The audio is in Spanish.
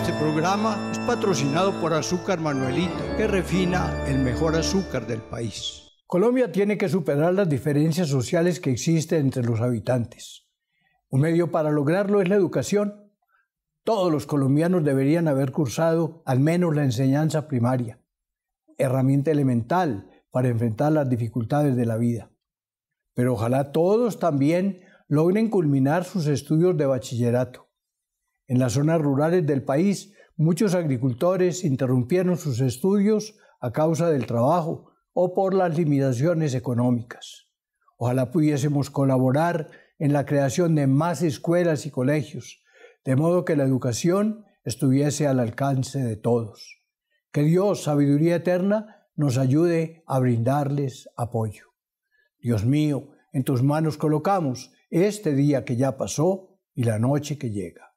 Este programa es patrocinado por Azúcar Manuelito, que refina el mejor azúcar del país. Colombia tiene que superar las diferencias sociales que existen entre los habitantes. Un medio para lograrlo es la educación. Todos los colombianos deberían haber cursado al menos la enseñanza primaria, herramienta elemental para enfrentar las dificultades de la vida. Pero ojalá todos también logren culminar sus estudios de bachillerato. En las zonas rurales del país, muchos agricultores interrumpieron sus estudios a causa del trabajo o por las limitaciones económicas. Ojalá pudiésemos colaborar en la creación de más escuelas y colegios, de modo que la educación estuviese al alcance de todos. Que Dios, sabiduría eterna, nos ayude a brindarles apoyo. Dios mío, en tus manos colocamos este día que ya pasó y la noche que llega.